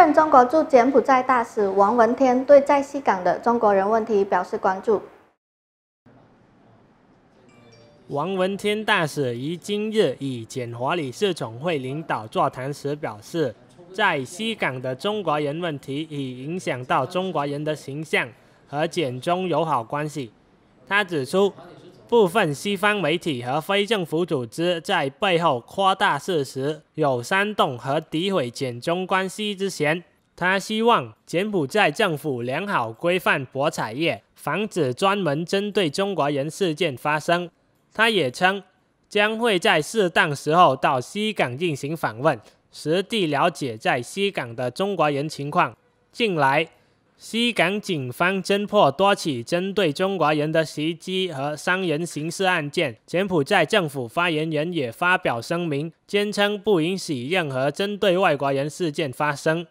任中国驻柬埔寨大使王文天对在西港的中国人问题表示关注。王文天大使于今日与柬华理事总会领导座谈时表示，在西港的中国人问题已影响到中国人的形象和柬中友好关系。他指出。部分西方媒体和非政府组织在背后夸大事实，有煽动和诋毁柬中关系之嫌。他希望柬埔寨政府良好规范博彩业，防止专门针对中国人事件发生。他也称，将会在适当时候到西港进行访问，实地了解在西港的中国人情况。近来。西港警方侦破多起针对中国人的袭击和伤人刑事案件。柬埔寨政府发言人也发表声明，坚称不允许任何针对外国人事件发生。